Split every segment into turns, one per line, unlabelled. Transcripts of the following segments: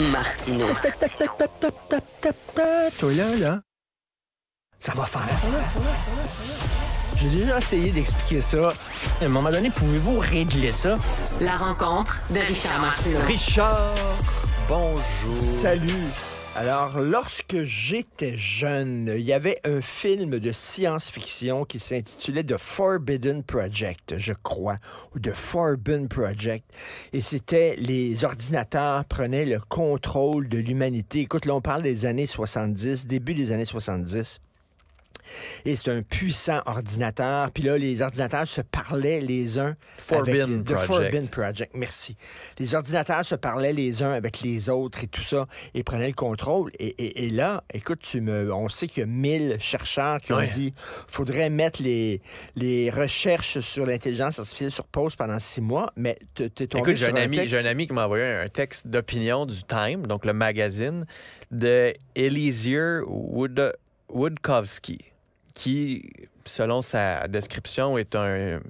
Martino. Toi là, Ça va faire. J'ai déjà essayé d'expliquer ça. À un moment donné, pouvez-vous régler ça? La rencontre de Richard Martineau. Richard, bonjour. Salut. Alors, lorsque j'étais jeune, il y avait un film de science-fiction qui s'intitulait The Forbidden Project, je crois, ou The Forbidden Project. Et c'était les ordinateurs prenaient le contrôle de l'humanité. Écoute, là, on parle des années 70, début des années 70. Et c'est un puissant ordinateur. Puis là, les ordinateurs se parlaient les uns. avec, Project. The Project, merci. Les ordinateurs se parlaient les uns avec les autres et tout ça, et prenaient le contrôle. Et, là, écoute, tu me, on sait qu'il y a 1000 chercheurs qui ont dit faudrait mettre les, les recherches sur l'intelligence artificielle sur pause pendant six mois, mais tu tombé écoute, un, ami, texte... J'ai un
ami qui m'a envoyé un texte d'opinion du Time, donc le magazine, de Elisier Wood, Woodkowski qui, selon sa description, est un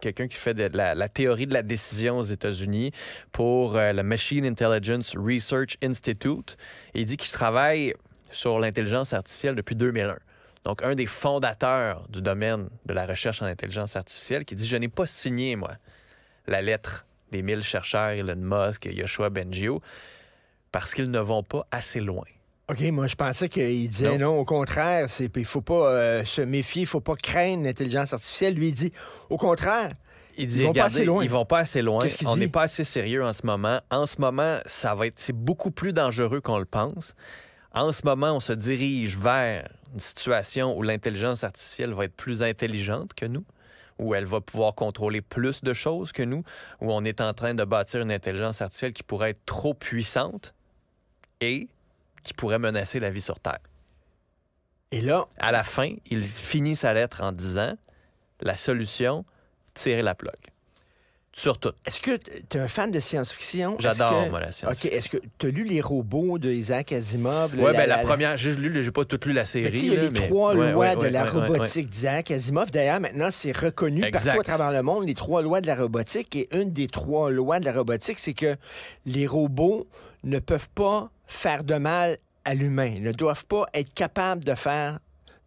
quelqu'un qui fait de la, théorie de la décision aux États-Unis pour euh, le Machine Intelligence Research Institute. Et il dit qu'il travaille sur l'intelligence artificielle depuis 2001. Donc, un des fondateurs du domaine de la recherche en intelligence artificielle qui dit Je n'ai pas signé, moi, la lettre des 1000 chercheurs Elon Musk et Yoshua Bengio parce qu'ils ne vont pas assez loin.
OK, moi, je pensais qu'il disait non. au contraire, il ne faut pas euh, se méfier, il ne faut pas craindre l'intelligence artificielle. Lui, il dit au contraire.
Il dit, ils vont pas assez loin. Ils vont pas assez loin. on n'est pas
assez sérieux en ce moment. En ce moment,
ça va être, c'est beaucoup plus dangereux qu'on le pense. En ce moment, on se dirige vers une situation où l'intelligence artificielle va être plus intelligente que nous, où elle va pouvoir contrôler plus de choses que nous, où on est en train de bâtir une intelligence artificielle qui pourrait être trop puissante et qui pourrait menacer la vie sur Terre. Et là, à la fin, il finit sa lettre en disant la solution, tirer la plaque Surtout. Est-ce
que tu es un fan de science-fiction? J'adore, moi, la science-fiction. OK. Est-ce que tu as lu Les robots de Isaac Asimov? Oui, ben, la, la, première,
j'ai lu, j'ai pas tout lu la série. il y a les trois lois de la robotique
d'Isaac Asimov. D'ailleurs, maintenant, c'est reconnu partout à travers le monde, les trois lois de la robotique. Et une des trois lois de la robotique, c'est que les robots ne peuvent pas faire de mal à l'humain, ne doivent pas être capables de faire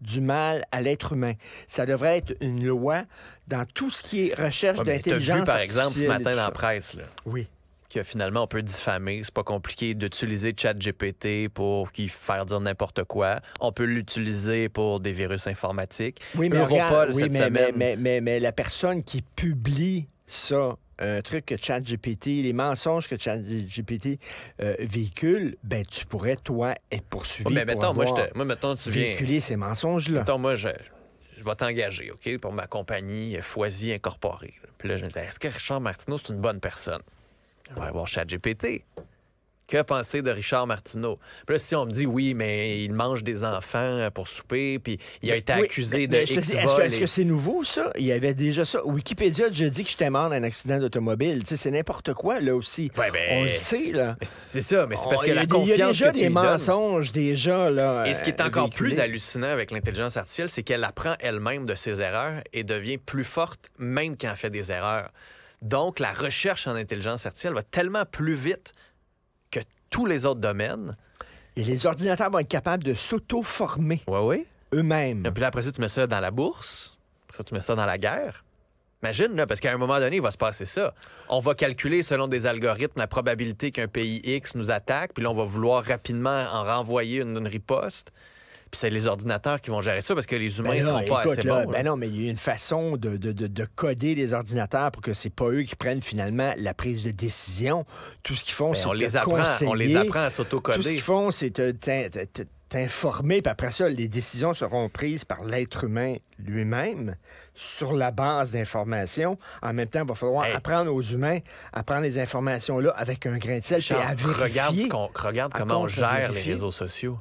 du mal à l'être humain. Ça devrait être une loi dans tout ce qui est recherche d'intelligence. Tu vu, par exemple, ce matin
dans la presse, oui. que finalement, on peut diffamer. C'est pas compliqué d'utiliser ChatGPT pour faire dire n'importe quoi. On peut l'utiliser pour des virus informatiques. Oui, mais,
mais la personne qui publie ça un truc que ChatGPT, les mensonges que ChatGPT GPT euh, véhicule, ben tu pourrais, toi, être poursuivi mais pour mettons, moi,
je te, véhiculer
ces mensonges-là.
Mettons, moi, je, vais t'engager, OK, pour ma compagnie euh, Foisy Incorporée. Puis là, je me disais, est-ce que Richard Martineau, c'est une bonne personne? On va voir ChatGPT. Que penser de Richard Martineau? Puis si on me dit oui, mais il mange des enfants euh, pour souper, puis il a été accusé de Est-ce que c'est
nouveau, ça? Il y avait déjà ça. Wikipédia je dis que j'étais mort d'un accident d'automobile. C'est n'importe quoi, là aussi. Ben, on le sait, là. C'est
ça, mais c'est parce que la confiance. Il y a déjà des mensonges,
déjà, là. Et ce qui est euh, encore
plus hallucinant avec l'intelligence artificielle, c'est qu'elle apprend elle-même de ses erreurs et devient plus forte, même quand elle fait des erreurs. Donc, la recherche en intelligence artificielle va tellement plus vite tous les autres domaines.
Et les ordinateurs vont être capables de s'auto-former
ouais, eux-mêmes. Et puis là, après ça, tu mets ça dans la bourse. ça, tu mets ça dans la guerre. Imagine, là, parce qu'à un moment donné, il va se passer ça. On va calculer selon des algorithmes la probabilité qu'un pays X nous attaque, puis là, on va vouloir rapidement en renvoyer une riposte c'est les ordinateurs qui vont gérer ça parce que les humains ne ben seront pas assez bons. Ben
non, mais il y a une façon de, coder les ordinateurs pour que c'est pas eux qui prennent finalement la prise de décision. Tout ce qu'ils font, ben, c'est on les apprend, on les apprend à s'autocoder. Tout ce qu'ils font, c'est t'informer, puis après ça, les décisions seront prises par l'être humain lui-même sur la base d'informations. En même temps, il va falloir apprendre aux humains à prendre les informations-là avec un grain de sel. à vérifier, regarde, regarde comment on gère les réseaux sociaux.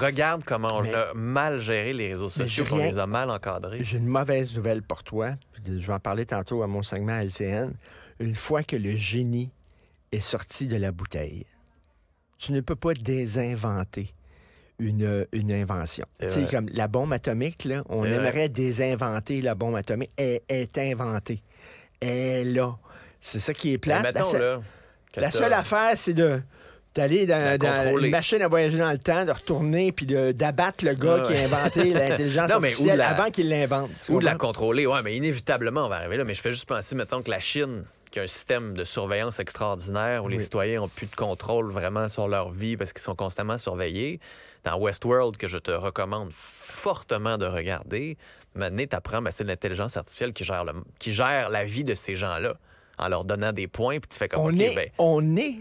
Regarde comment on a mal géré les réseaux sociaux, on les a mal encadrés.
J'ai une mauvaise nouvelle pour toi. Je vais en parler tantôt à mon segment à LCN. Une fois que le génie est sorti de la bouteille, tu ne peux pas désinventer. Une, une, invention. C'est comme la bombe atomique, là, on aimerait désinventer la bombe atomique. Elle est inventée. Elle est là. C'est ça qui est plate. la seule affaire, c'est de D'aller dans, dans une machine à voyager dans le temps, de retourner puis d'abattre le gars ah qui a inventé l'intelligence artificielle avant qu'il l'invente. Ou de la
contrôler, Oui, mais inévitablement, on va arriver là. Mais je fais juste penser, mettons, que la Chine qui a un système de surveillance extraordinaire où les citoyens ont plus de contrôle vraiment sur leur vie parce qu'ils sont constamment surveillés. Dans Westworld, que je te recommande fortement de regarder, maintenant, tu apprends ben, c'est l'intelligence artificielle qui gère, le, qui gère la vie de ces gens-là en leur donnant des points, puis tu fais comme... On, est, ben, on est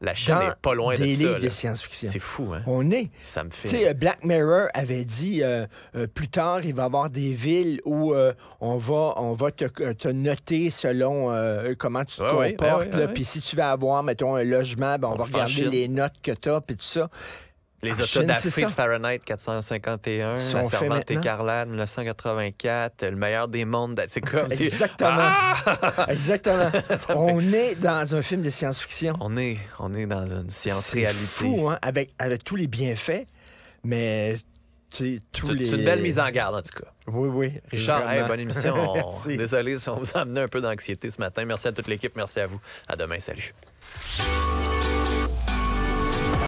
la Chine n'est pas loin des de livres de
science-fiction. C'est fou, hein? On est. Ça me fait. Euh, Black Mirror avait dit euh, euh, plus tard, il va y avoir des villes où on va, on va te, noter selon comment tu te comportes. Puis si tu vas avoir, mettons, un logement, ben, on, va regarder les notes que tu as, puis tout ça. Les autos d'Afrique de
Fahrenheit 451, La Servante écarlate 1984, Le meilleur des mondes. C'est comme. Exactement.
Ah! Exactement. on est dans un film de science-fiction. On est, on est dans une science-réalité. C'est fou, hein? Avec, avec tous les bienfaits, mais c'est les... une belle mise en
garde, en tout cas. Oui, oui. Richard, bonne émission. Désolé si on vous a amené un peu d'anxiété ce matin. Merci à toute l'équipe. Merci à vous. À demain. Salut.